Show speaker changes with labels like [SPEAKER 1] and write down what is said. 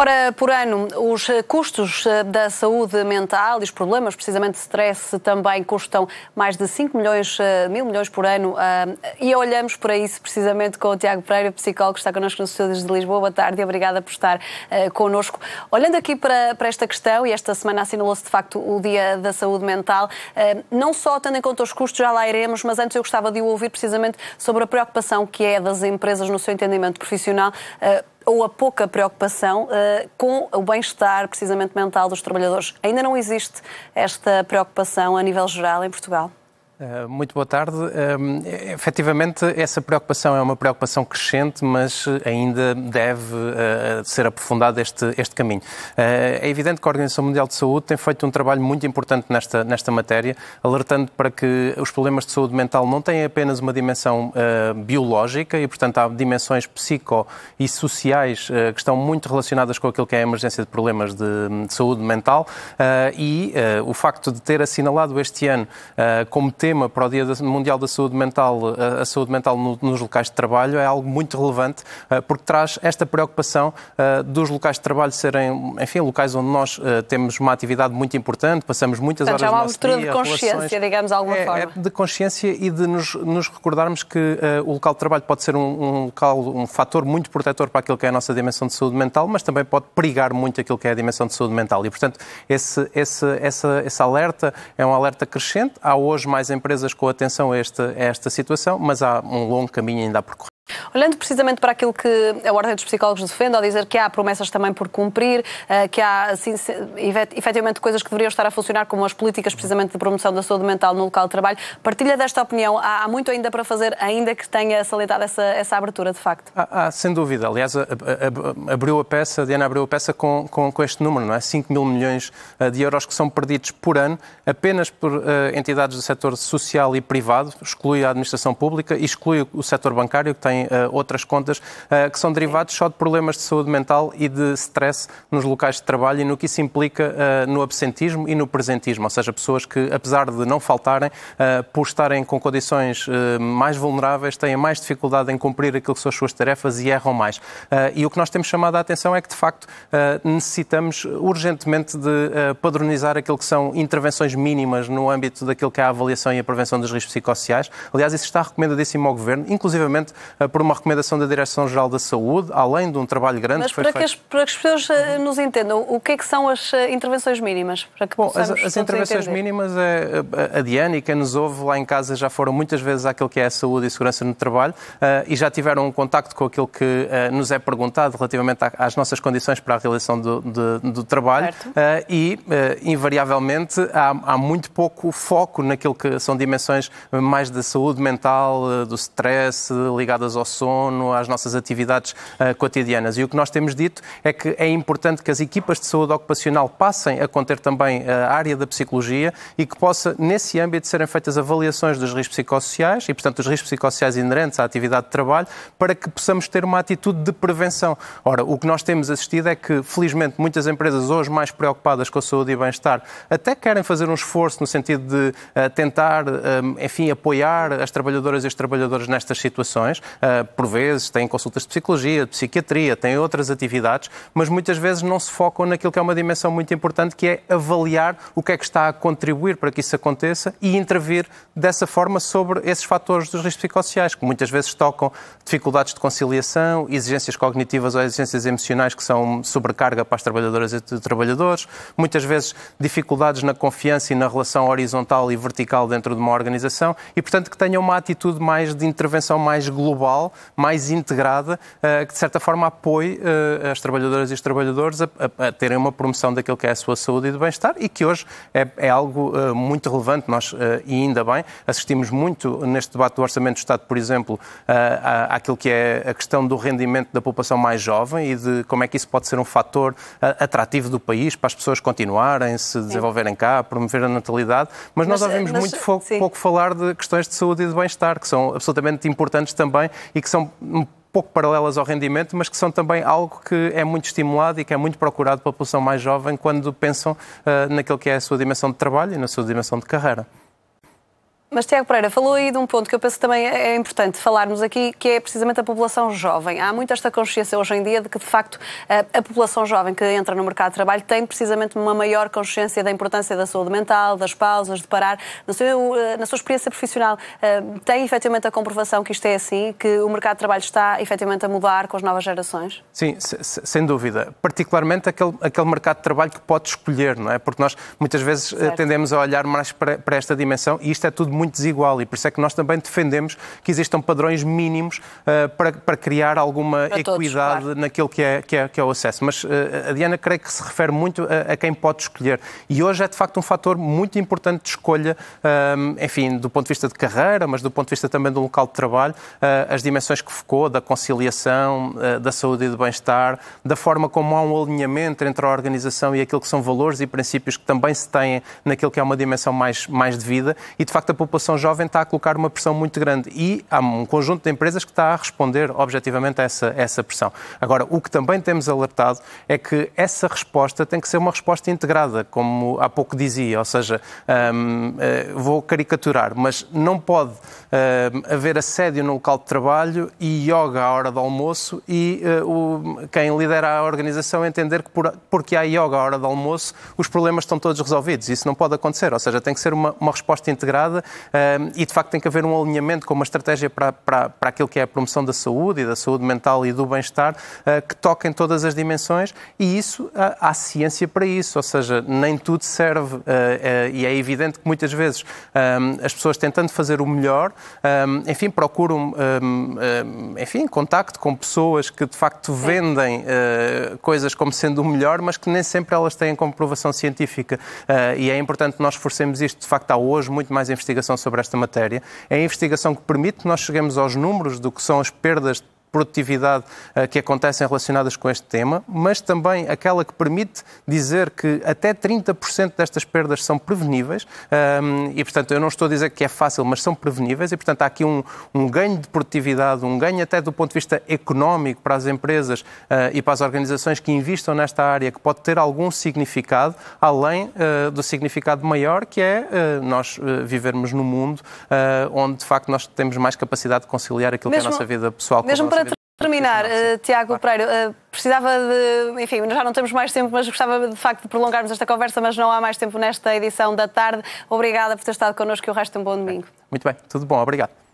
[SPEAKER 1] Ora, por ano, os custos eh, da saúde mental e os problemas, precisamente de stress, também custam mais de 5 milhões, eh, mil milhões por ano. Ah, e olhamos para isso precisamente com o Tiago Pereira, psicólogo, que está connosco nos estúdios de Lisboa. Boa tarde e obrigada por estar eh, connosco. Olhando aqui para, para esta questão, e esta semana assinalou-se de facto o Dia da Saúde Mental, não só tendo em conta os custos, já lá iremos, mas antes eu gostava de ouvir precisamente sobre a preocupação que é das empresas no seu entendimento profissional ou a pouca preocupação uh, com o bem-estar, precisamente mental, dos trabalhadores. Ainda não existe esta preocupação a nível geral em Portugal?
[SPEAKER 2] Eh, muito boa tarde. Um, ehm, efetivamente, essa preocupação é uma preocupação crescente, mas ainda deve uh, ser aprofundado este, este caminho. Uh, é evidente que a Organização Mundial de Saúde tem feito um trabalho muito importante nesta, nesta matéria, alertando para que os problemas de saúde mental não têm apenas uma dimensão uh, biológica e, portanto, há dimensões psico e sociais que estão muito relacionadas com aquilo que é a emergência de problemas de, de saúde mental e o facto de ter assinalado este ano como tema tema para o Dia Mundial da Saúde Mental, a saúde mental nos locais de trabalho, é algo muito relevante, eh, porque traz esta preocupação eh, dos locais de trabalho serem, enfim, locais onde nós eh, temos uma atividade muito importante, passamos muitas Portanto, horas. Já há uma mistura de consciência, relações,
[SPEAKER 1] digamos, de alguma é, é forma. É
[SPEAKER 2] de consciência e de nos, nos recordarmos que o local de trabalho pode ser um, um local, um fator muito protetor para aquilo que é a nossa dimensão de saúde mental, mas também pode perigar muito aquilo que é a dimensão de saúde mental. E, portanto, esse, esse, essa, esse alerta é um alerta crescente. Há hoje mais em empresas com atenção a esta, a esta situação, mas há um longo caminho ainda a percorrer.
[SPEAKER 1] Olhando precisamente para aquilo que a Ordem dos Psicólogos defende, ao dizer que há promessas também por cumprir, eh, que há assim, efetivamente coisas que deveriam estar a funcionar, como as políticas precisamente de promoção da saúde mental no local de trabalho, partilha desta opinião? Há, muito ainda para fazer, ainda que tenha salientado essa, essa abertura, de facto?
[SPEAKER 2] Há, há sem dúvida. Aliás, abriu a peça, a Diana abriu a peça com, com, com, este número, não é? 5 mil milhões eh, de euros que são perdidos por ano apenas por eh, entidades do setor social e privado, exclui a administração pública e exclui o setor bancário, que tem eh, outras contas eh, que são derivados só de problemas de saúde mental e de stress nos locais de trabalho e no que isso implica eh, no absentismo e no presentismo, ou seja, pessoas que, apesar de não faltarem, por estarem com condições mais vulneráveis, têm mais dificuldade em cumprir aquilo que são as suas tarefas e erram mais. E o que nós temos chamado a atenção é que, de facto, necessitamos urgentemente de padronizar aquilo que são intervenções mínimas no âmbito daquilo que é a avaliação e a prevenção dos riscos psicossociais. Aliás, isso está recomendadíssimo ao Governo, inclusivamente por por uma recomendação da Direção-Geral da Saúde, além de um trabalho grande Mas que foi para feito. Que
[SPEAKER 1] para que as pessoas eh, nos entendam, o que é que são as eh, intervenções mínimas? Para que Bom, as, as intervenções entender.
[SPEAKER 2] mínimas, é, eh, a Diane e quem nos ouve lá em casa já foram muitas vezes àquilo que é a saúde e segurança no trabalho uh, e já tiveram um contacto com aquilo que uh, nos é perguntado relativamente à, às nossas condições para a realização do, do, do trabalho uh, e, invariavelmente, há, há muito pouco foco naquilo que são dimensões mais da saúde mental, do stress, ligadas ao sono, às nossas atividades uh, cotidianas. E o que nós temos dito é que é importante que as equipas de saúde ocupacional passem a conter também eh, a área da psicologia e que possa, nesse âmbito, serem feitas avaliações dos riscos psicossociais e, portanto, dos riscos psicossociais inerentes à atividade de trabalho para que possamos ter uma atitude de prevenção. Ora, o que nós temos assistido é que, felizmente, muitas empresas hoje mais preocupadas com a saúde e bem-estar até querem fazer um esforço no sentido de uh, tentar, um, enfim, apoiar as trabalhadoras e os trabalhadores nestas situações. Uh, por vezes têm consultas de psicologia, de psiquiatria, têm outras atividades, mas muitas vezes não se focam naquilo que é uma dimensão muito importante, que é avaliar o que é que está a contribuir para que isso aconteça e intervir dessa forma sobre esses fatores dos riscos psicossociais, que muitas vezes tocam dificuldades de conciliação, exigências cognitivas ou exigências emocionais que são sobrecarga para as trabalhadoras e trabalhadores, muitas vezes dificuldades na confiança e na relação horizontal e vertical dentro de uma organização e, portanto, que tenham uma atitude mais de intervenção mais global mais integrada, eh, que de certa forma apoie eh, as trabalhadoras e os trabalhadores a, a, a terem uma promoção daquilo que é a sua saúde e do bem-estar e que hoje é, é algo eh, muito relevante. Nós, e ainda bem, assistimos muito neste debate do Orçamento do Estado, por exemplo, àquilo que é a questão do rendimento da população mais jovem e de como é que isso pode ser um fator atrativo do país para as pessoas continuarem, se desenvolverem cá, promover a natalidade. Mas, mas nós ouvimos mas, muito pouco, pouco falar de questões de saúde e de bem-estar, que são absolutamente importantes também e que são um pouco paralelas ao rendimento, mas que são também algo que é muito estimulado e que é muito procurado pela população mais jovem quando pensam uh, naquilo que é a sua dimensão de trabalho e na sua dimensão de carreira.
[SPEAKER 1] Mas Tiago Pereira falou aí de um ponto que eu penso que também é importante falarmos aqui, que é precisamente a população jovem. Há muito esta consciência hoje em dia de que, de facto, a, a população jovem que entra no mercado de trabalho tem precisamente uma maior consciência da importância da saúde mental, das pausas, de parar. Na sua, eh, na sua experiência profissional, eh, tem efetivamente a comprovação que isto é assim, que o mercado de trabalho está efetivamente a mudar com as novas gerações?
[SPEAKER 2] Sim, sem dúvida. Particularmente aquele, aquele mercado de trabalho que pode escolher, não é? Porque nós muitas vezes eh, certo. tendemos a olhar mais para, para esta dimensão e isto é tudo muito muito desigual e por isso é que nós também defendemos que existam padrões mínimos uh, para, para criar alguma para equidade todos, claro. naquilo que é, que, é, que é o acesso. Mas uh, a Diana creio que se refere muito a, a, quem pode escolher e hoje é de facto um fator muito importante de escolha, um, eh, enfim, do ponto de vista de carreira, mas do ponto de vista também do local de trabalho, uh, as dimensões que focou da conciliação, da saúde e do bem-estar, da forma como há um alinhamento entre a organização e aquilo que são valores e princípios que também se têm naquilo que é uma dimensão mais, mais de vida e de facto a população população jovem está a colocar uma pressão muito grande e há um conjunto de empresas que está a responder objetivamente a essa, essa pressão. Agora, o que também temos alertado é que essa resposta tem que ser uma resposta integrada, como há pouco dizia, ou seja, hum, eh, vou caricaturar, mas não pode hum, haver assédio no local de trabalho e yoga à hora do almoço e eh, o, quem lidera a organização entender que por, porque há yoga à hora do almoço os problemas estão todos resolvidos. Isso não pode acontecer, ou seja, tem que ser uma, uma resposta integrada e de facto tem que haver um alinhamento com uma estratégia para, para, para aquilo que é a promoção da saúde e da saúde mental e do bem-estar ah, que toca em todas as dimensões e isso ah, há ciência para isso, ou seja, nem tudo serve ah, e é evidente que muitas vezes as pessoas tentando fazer o melhor, enfim, procuram enfim, contacto com pessoas que de facto vendem coisas como sendo o melhor, mas que nem sempre elas têm comprovação científica e é importante nós forcemos isto, de facto há hoje muito mais investigação investigação sobre esta matéria. É a investigação que permite que nós cheguemos aos números do que são as perdas produtividade eh, que acontecem relacionadas com este tema, mas também aquela que permite dizer que até 30% destas perdas são preveníveis ehm, e, portanto, eu não estou a dizer que é fácil, mas são preveníveis e, portanto, há aqui um, um ganho de produtividade, um ganho até do ponto de vista económico para as empresas eh, e para as organizações que investam nesta área que pode ter algum significado, além eh, do significado maior que é nós vivermos num mundo onde, de facto, nós temos mais capacidade de conciliar aquilo mesmo, que é a nossa vida pessoal com a nossa para
[SPEAKER 1] terminar, uh, Tiago Pereira, uh, precisava de. Enfim, já não temos mais tempo, mas gostava de facto de prolongarmos esta conversa, mas não há mais tempo nesta edição da tarde. Obrigada por ter estado connosco e o resto de um bom domingo.
[SPEAKER 2] Muito bem, tudo bom, obrigado.